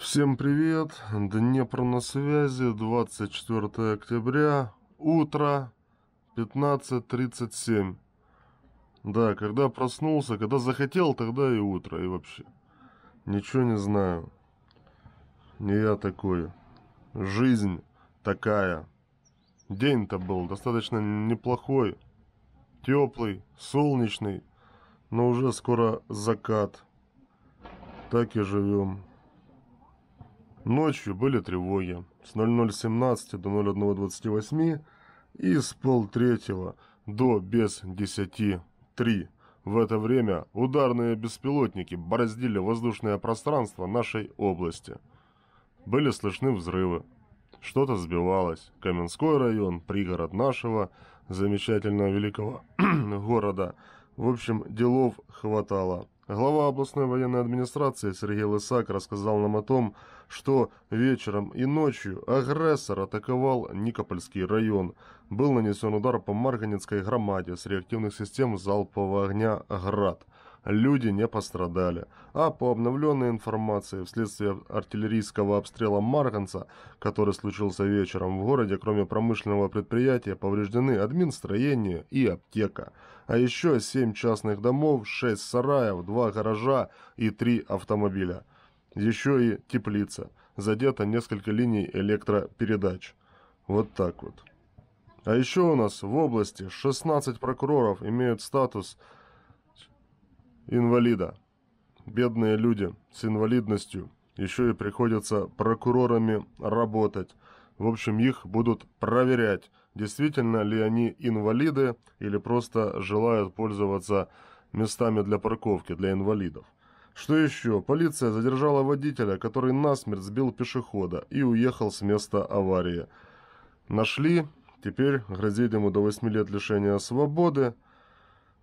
Всем привет, Днепр на связи, 24 октября, утро, 15.37. Да, когда проснулся, когда захотел, тогда и утро, и вообще. Ничего не знаю. Не я такой. Жизнь такая. День-то был достаточно неплохой, теплый, солнечный, но уже скоро закат. Так и живем. Ночью были тревоги с 00.17 до 01.28 и с полтретьего до без десяти три. В это время ударные беспилотники бороздили воздушное пространство нашей области. Были слышны взрывы. Что-то сбивалось. Каменской район, пригород нашего, замечательного великого города. В общем, делов хватало. Глава областной военной администрации Сергей Лысак рассказал нам о том, что вечером и ночью агрессор атаковал Никопольский район. Был нанесен удар по Марганецкой громаде с реактивных систем залпового огня «Град» люди не пострадали, а по обновленной информации, вследствие артиллерийского обстрела Марганца, который случился вечером в городе, кроме промышленного предприятия, повреждены админстроение и аптека, а еще 7 частных домов, 6 сараев, 2 гаража и 3 автомобиля. Еще и теплица. Задето несколько линий электропередач. Вот так вот. А еще у нас в области 16 прокуроров имеют статус инвалида. Бедные люди с инвалидностью еще и приходится прокурорами работать. В общем, их будут проверять, действительно ли они инвалиды или просто желают пользоваться местами для парковки для инвалидов. Что еще? Полиция задержала водителя, который насмерть сбил пешехода и уехал с места аварии. Нашли, теперь грозит ему до 8 лет лишения свободы.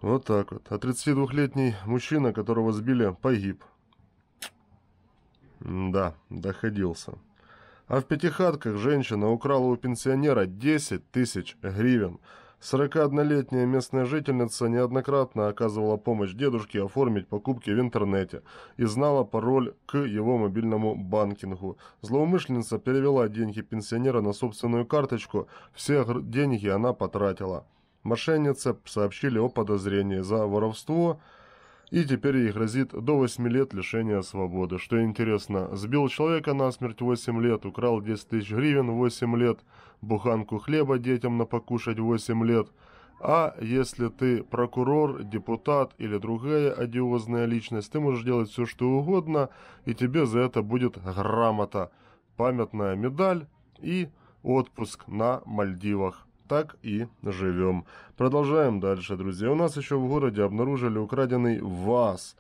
Вот так вот. А 32-летний мужчина, которого сбили, погиб. Да, доходился. А в пятихатках женщина украла у пенсионера 10 тысяч гривен. 41-летняя местная жительница неоднократно оказывала помощь дедушке оформить покупки в интернете и знала пароль к его мобильному банкингу. Злоумышленница перевела деньги пенсионера на собственную карточку, все деньги она потратила мошеннице сообщили о подозрении за воровство, и теперь ей грозит до 8 лет лишения свободы. Что интересно, сбил человека на смерть 8 лет, украл 10 тысяч гривен 8 лет, буханку хлеба детям на покушать 8 лет. А если ты прокурор, депутат или другая одиозная личность, ты можешь делать все, что угодно, и тебе за это будет грамота, памятная медаль и отпуск на Мальдивах. Так и живем. Продолжаем дальше, друзья. У нас еще в городе обнаружили украденный ВАЗ.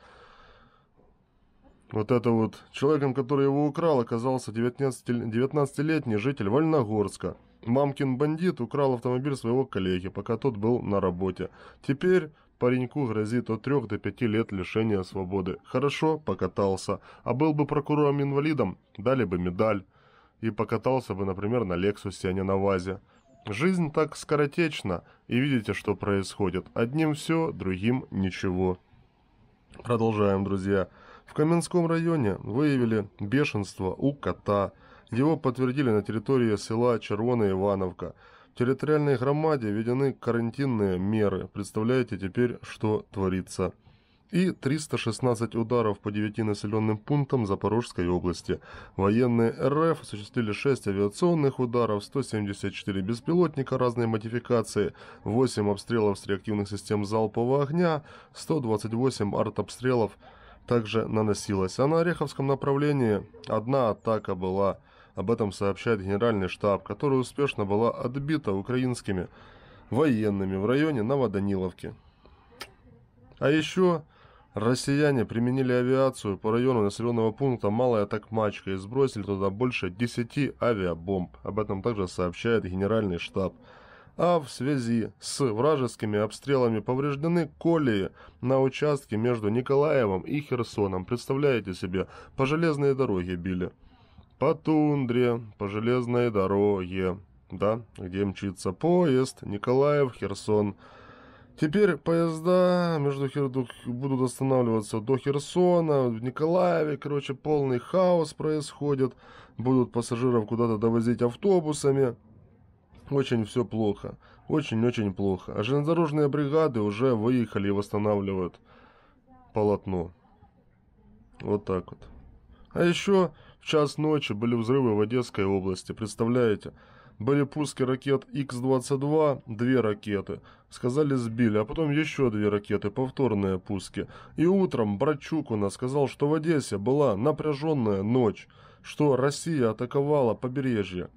Вот это вот. Человеком, который его украл, оказался 19-летний житель Вольногорска. Мамкин бандит украл автомобиль своего коллеги, пока тот был на работе. Теперь пареньку грозит от 3 до 5 лет лишения свободы. Хорошо, покатался. А был бы прокурором-инвалидом, дали бы медаль. И покатался бы, например, на Лексусе, а не на ВАЗе. Жизнь так скоротечна, и видите, что происходит. Одним все, другим ничего. Продолжаем, друзья. В Каменском районе выявили бешенство у кота. Его подтвердили на территории села Червона Ивановка. В территориальной громаде введены карантинные меры. Представляете теперь, что творится и 316 ударов по 9 населенным пунктам Запорожской области. Военные РФ осуществили 6 авиационных ударов, 174 беспилотника разной модификации, 8 обстрелов с реактивных систем залпового огня, 128 артобстрелов также наносилось. А на Ореховском направлении одна атака была. Об этом сообщает Генеральный штаб, которая успешно была отбита украинскими военными в районе Новоданиловки. А еще Россияне применили авиацию по району населенного пункта Малая Токмачка и сбросили туда больше 10 авиабомб. Об этом также сообщает Генеральный штаб. А в связи с вражескими обстрелами повреждены колеи на участке между Николаевым и Херсоном. Представляете себе, по железной дороге били. По тундре, по железной дороге, да, где мчится поезд, Николаев, Херсон. Теперь поезда между Хердук будут останавливаться до Херсона, в Николаеве, короче, полный хаос происходит. Будут пассажиров куда-то довозить автобусами. Очень все плохо. Очень-очень плохо. А железнодорожные бригады уже выехали и восстанавливают полотно. Вот так вот. А еще в час ночи были взрывы в Одесской области, представляете? Были пуски ракет Х-22, две ракеты. Сказали, сбили, а потом еще две ракеты, повторные пуски. И утром Братчук у нас сказал, что в Одессе была напряженная ночь, что Россия атаковала побережье.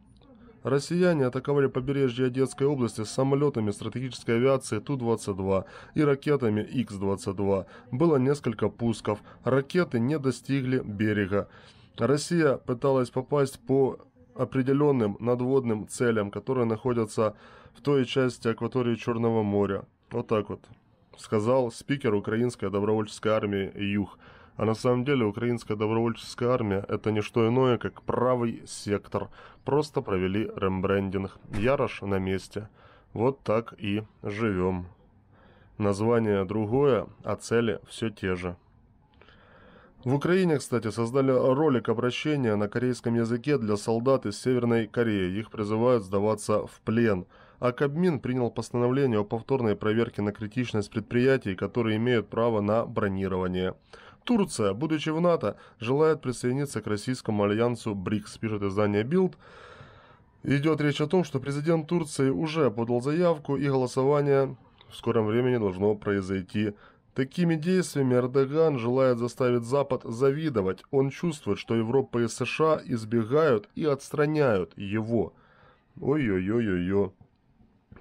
Россияне атаковали побережье Одесской области с самолетами стратегической авиации Ту-22 и ракетами Х-22. Было несколько пусков. Ракеты не достигли берега. Россия пыталась попасть по определенным надводным целям, которые находятся в той части акватории Черного моря. Вот так вот, сказал спикер Украинской добровольческой армии Юх. А на самом деле Украинская добровольческая армия – это не что иное, как правый сектор. Просто провели рембрендинг. Ярош на месте. Вот так и живем. Название другое, а цели все те же. В Украине, кстати, создали ролик обращения на корейском языке для солдат из Северной Кореи. Их призывают сдаваться в плен. А Кабмин принял постановление о повторной проверке на критичность предприятий, которые имеют право на бронирование. Турция, будучи в НАТО, желает присоединиться к российскому альянсу БРИКС, пишет издание Билд. Идет речь о том, что президент Турции уже подал заявку и голосование в скором времени должно произойти Такими действиями Эрдоган желает заставить Запад завидовать. Он чувствует, что Европа и США избегают и отстраняют его. Ой-ой-ой-ой-ой.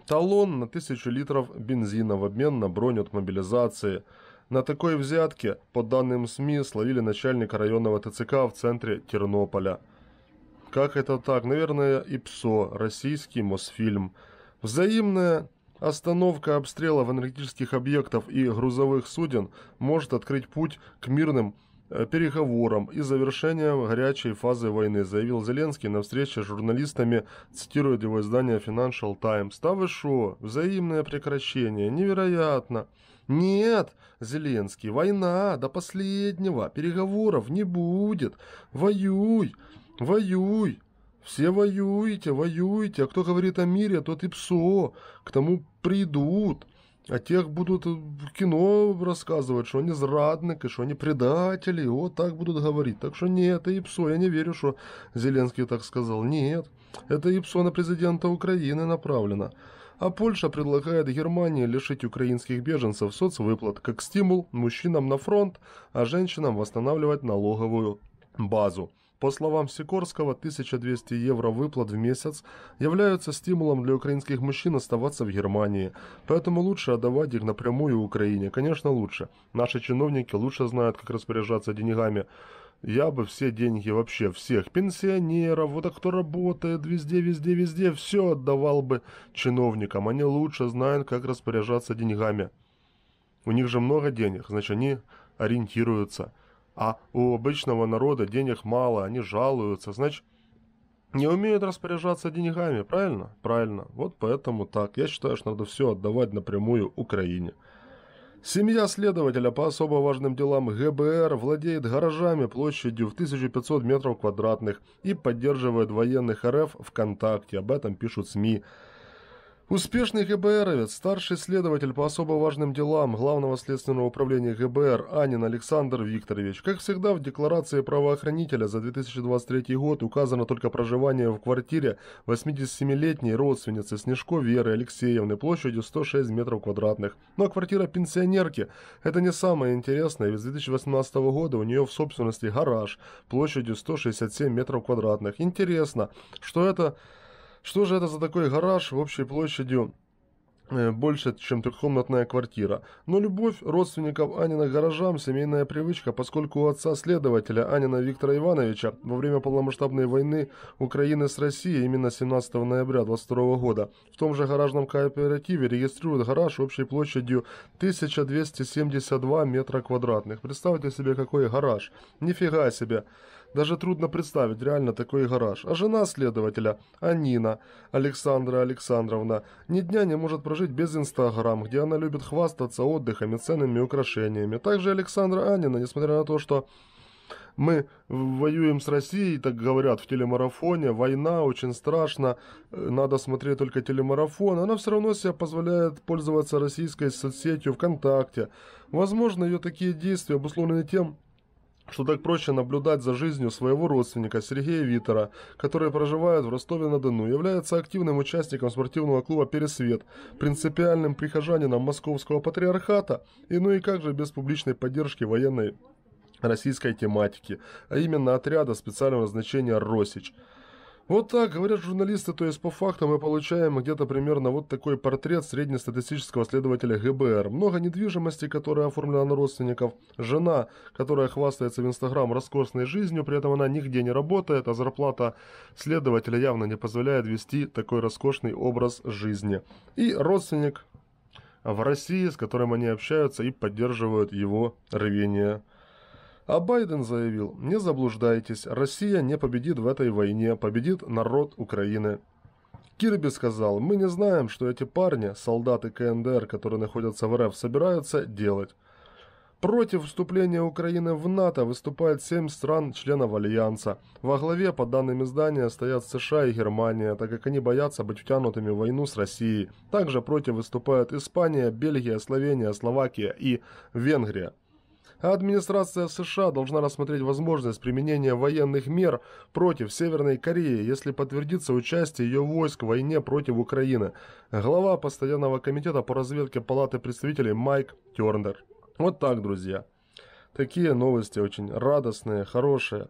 Талон на тысячу литров бензина в обмен на броню от мобилизации. На такой взятке, по данным СМИ, словили начальника районного ТЦК в центре Тернополя. Как это так? Наверное, и ПСО, российский Мосфильм. взаимная Остановка обстрелов энергетических объектов и грузовых суден может открыть путь к мирным э, переговорам и завершению горячей фазы войны, заявил Зеленский на встрече с журналистами, цитирует его издание Financial Times. «Да вы шо? Взаимное прекращение. Невероятно!» «Нет, Зеленский, война до последнего. Переговоров не будет. Воюй! Воюй!» Все воюете, воюете, а кто говорит о мире, тот и псо, к тому придут. А тех будут э, в кино рассказывать, что они зрадники, что они предатели, вот так будут говорить. Так что нет, это ИПСО, я не верю, что Зеленский так сказал. Нет, это ИПСО на президента Украины направлено. А Польша предлагает Германии лишить украинских беженцев соцвыплат как стимул мужчинам на фронт, а женщинам восстанавливать налоговую базу. По словам Сикорского, 1200 евро выплат в месяц являются стимулом для украинских мужчин оставаться в Германии, поэтому лучше отдавать их напрямую Украине, конечно лучше. Наши чиновники лучше знают, как распоряжаться деньгами. Я бы все деньги вообще всех пенсионеров, вот а кто работает везде, везде, везде, все отдавал бы чиновникам. Они лучше знают, как распоряжаться деньгами. У них же много денег, значит они ориентируются. А у обычного народа денег мало, они жалуются, значит, не умеют распоряжаться деньгами, правильно? Правильно. Вот поэтому так. Я считаю, что надо все отдавать напрямую Украине. Семья следователя по особо важным делам ГБР владеет гаражами площадью в 1500 метров квадратных и поддерживает военных РФ ВКонтакте. Об этом пишут СМИ. Успешный ГБРовец, старший следователь по особо важным делам Главного следственного управления ГБР Анин Александр Викторович. Как всегда, в декларации правоохранителя за 2023 год указано только проживание в квартире 87-летней родственницы Снежко Веры Алексеевны площадью 106 метров квадратных. Но квартира пенсионерки – это не самое интересное, ведь с 2018 года у нее в собственности гараж площадью 167 метров квадратных. Интересно, что это... Что же это за такой гараж общей площадью э, больше, чем трехкомнатная квартира. Но любовь родственников Анина к гаражам – семейная привычка, поскольку у отца-следователя Анина Виктора Ивановича во время полномасштабной войны Украины с Россией именно 17 ноября 22 года в том же гаражном кооперативе регистрируют гараж общей площадью 1272 метра квадратных. Представьте себе, какой гараж. Нифига себе. Даже трудно представить реально такой гараж. А жена следователя, Анина, Александра Александровна, ни дня не может прожить без Инстаграм, где она любит хвастаться отдыхами, ценными украшениями. Также Александра Анина, несмотря на то, что мы воюем с Россией, так говорят в телемарафоне, война очень страшна, э, надо смотреть только телемарафон. Она все равно себе позволяет пользоваться российской соцсетью ВКонтакте. Возможно, ее такие действия обусловлены тем, что так проще наблюдать за жизнью своего родственника Сергея Витера, который проживает в Ростове-на-Дону, является активным участником спортивного клуба «Пересвет», принципиальным прихожанином московского патриархата, и ну и как же без публичной поддержки военной российской тематики, а именно отряда специального назначения «Росич». Вот так говорят журналисты, то есть по факту мы получаем где-то примерно вот такой портрет среднестатистического следователя ГБР. Много недвижимости, которая оформлена на родственников, жена, которая хвастается в Инстаграм роскошной жизнью, при этом она нигде не работает, а зарплата следователя явно не позволяет вести такой роскошный образ жизни. И родственник в России, с которым они общаются и поддерживают его рвение а Байден заявил, не заблуждайтесь, Россия не победит в этой войне, победит народ Украины. Кирби сказал, мы не знаем, что эти парни, солдаты КНДР, которые находятся в РФ, собираются делать. Против вступления Украины в НАТО выступает семь стран-членов Альянса. Во главе, по данным издания, стоят США и Германия, так как они боятся быть втянутыми в войну с Россией. Также против выступают Испания, Бельгия, Словения, Словакия и Венгрия а администрация США должна рассмотреть возможность применения военных мер против Северной Кореи, если подтвердится участие ее войск в войне против Украины. Глава Постоянного комитета по разведке Палаты представителей Майк Тернер. Вот так, друзья. Такие новости очень радостные, хорошие.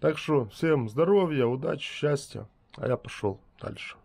Так что всем здоровья, удачи, счастья. А я пошел дальше.